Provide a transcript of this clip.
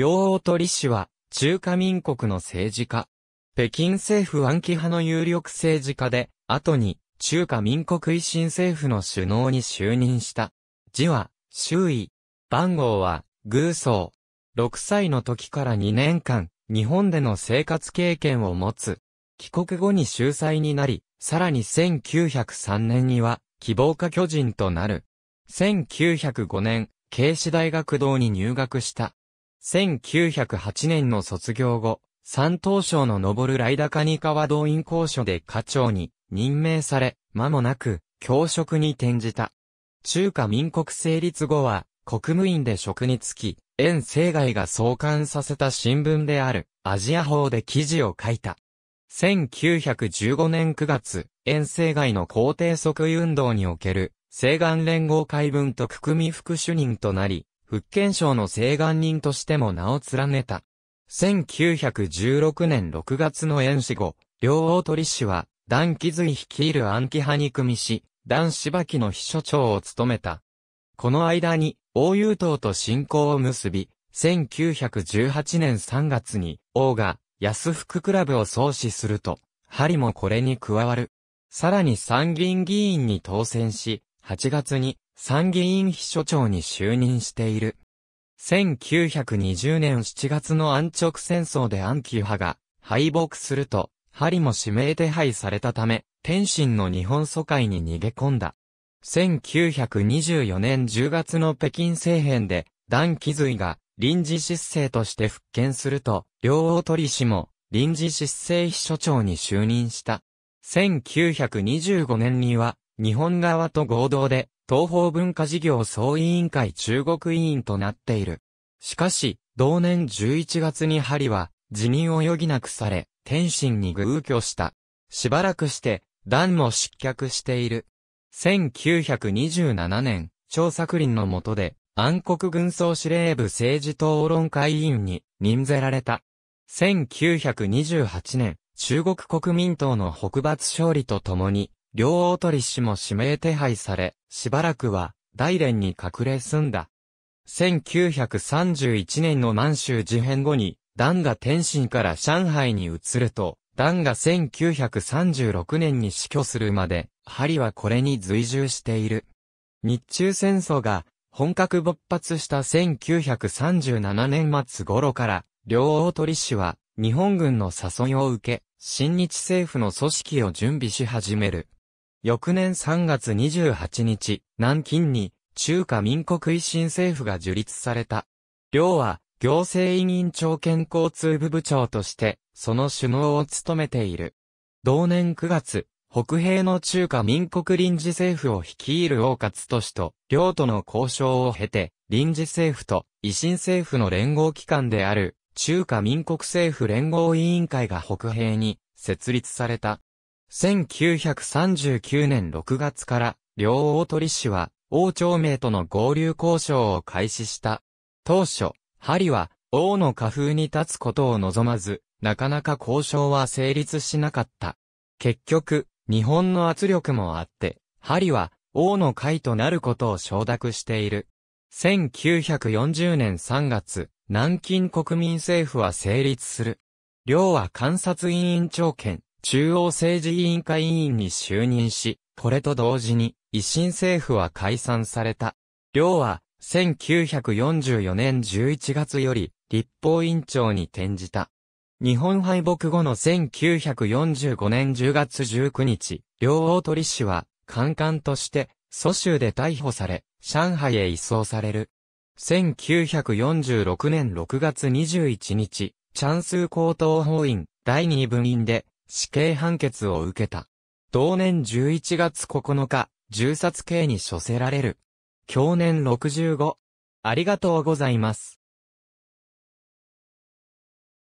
両と李氏は、中華民国の政治家。北京政府暗記派の有力政治家で、後に、中華民国維新政府の首脳に就任した。字は、周囲。番号は、偶層。6歳の時から2年間、日本での生活経験を持つ。帰国後に秀才になり、さらに1903年には、希望家巨人となる。1905年、慶子大学堂に入学した。1908年の卒業後、三等省の上るライダカニカワ動員公所で課長に任命され、間もなく教職に転じた。中華民国成立後は、国務院で職に就き、遠征外が創刊させた新聞である、アジア法で記事を書いた。1915年9月、遠征外の皇帝即位運動における、西岸連合会文と組副主任となり、福建省の請願人としても名を連ねた。1916年6月の演死後、両大鳥氏は、段気髄率いる暗記派に組みし、段芝木の秘書長を務めた。この間に、王友党と信仰を結び、1918年3月に、王が、安福クラブを創始すると、針もこれに加わる。さらに参議院議員に当選し、8月に、参議院秘書長に就任している。1920年7月の安直戦争で安休派が敗北すると、針も指名手配されたため、天津の日本疎開に逃げ込んだ。1924年10月の北京政変で、段気髄が臨時失政として復権すると、両大鳥氏も臨時失政秘書長に就任した。1925年には、日本側と合同で東方文化事業総委員会中国委員となっている。しかし、同年11月にハリは、辞任を余儀なくされ、天津に偶居した。しばらくして、ダンも失脚している。1927年、張作林の下で、暗黒軍総司令部政治討論会委員に任ぜられた。1928年、中国国民党の北伐勝利とともに、両大鳥氏も指名手配され、しばらくは大連に隠れ住んだ。1931年の満州事変後に、ダンが天津から上海に移ると、ダンが1936年に死去するまで、針はこれに随従している。日中戦争が本格勃発した1937年末頃から、両大鳥氏は日本軍の誘いを受け、新日政府の組織を準備し始める。翌年3月28日、南京に中華民国維新政府が樹立された。両は行政委員長兼交通部部長として、その首脳を務めている。同年9月、北平の中華民国臨時政府を率いる大勝都市と、両との交渉を経て、臨時政府と維新政府の連合機関である、中華民国政府連合委員会が北平に設立された。1939年6月から、両大鳥氏は、王朝名との合流交渉を開始した。当初、ハリは、王の花風に立つことを望まず、なかなか交渉は成立しなかった。結局、日本の圧力もあって、ハリは、王の会となることを承諾している。1940年3月、南京国民政府は成立する。両は観察委員長兼、中央政治委員会委員に就任し、これと同時に、維新政府は解散された。両は、1944年11月より、立法委員長に転じた。日本敗北後の1945年10月19日、両大鳥氏は、官官として、蘇州で逮捕され、上海へ移送される。1946年6月21日、チャンス高等法院第2部院で死刑判決を受けた。同年11月9日、銃殺刑に処せられる。去年65。ありがとうございます。